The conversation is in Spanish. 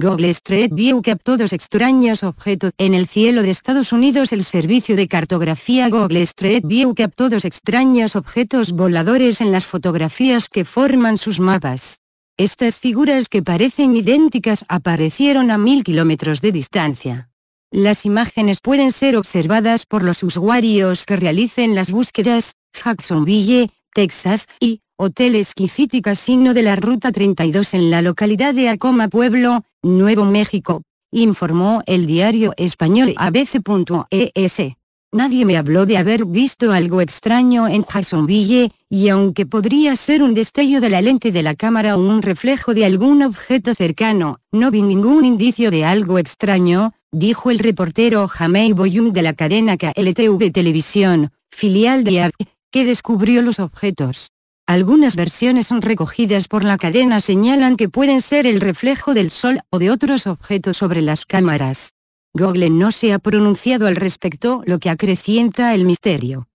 Google Street View captó dos extraños objetos en el cielo de Estados Unidos. El servicio de cartografía Google Street View captó dos extraños objetos voladores en las fotografías que forman sus mapas. Estas figuras que parecen idénticas aparecieron a mil kilómetros de distancia. Las imágenes pueden ser observadas por los usuarios que realicen las búsquedas, Jacksonville, Texas, y Hotel y Casino de la Ruta 32 en la localidad de Acoma Pueblo, Nuevo México, informó el diario español ABC.es. Nadie me habló de haber visto algo extraño en Jacksonville, y aunque podría ser un destello de la lente de la cámara o un reflejo de algún objeto cercano, no vi ningún indicio de algo extraño, dijo el reportero Jamey Boyum de la cadena KLTV Televisión, filial de AB, que descubrió los objetos. Algunas versiones recogidas por la cadena señalan que pueden ser el reflejo del sol o de otros objetos sobre las cámaras. Google no se ha pronunciado al respecto, lo que acrecienta el misterio.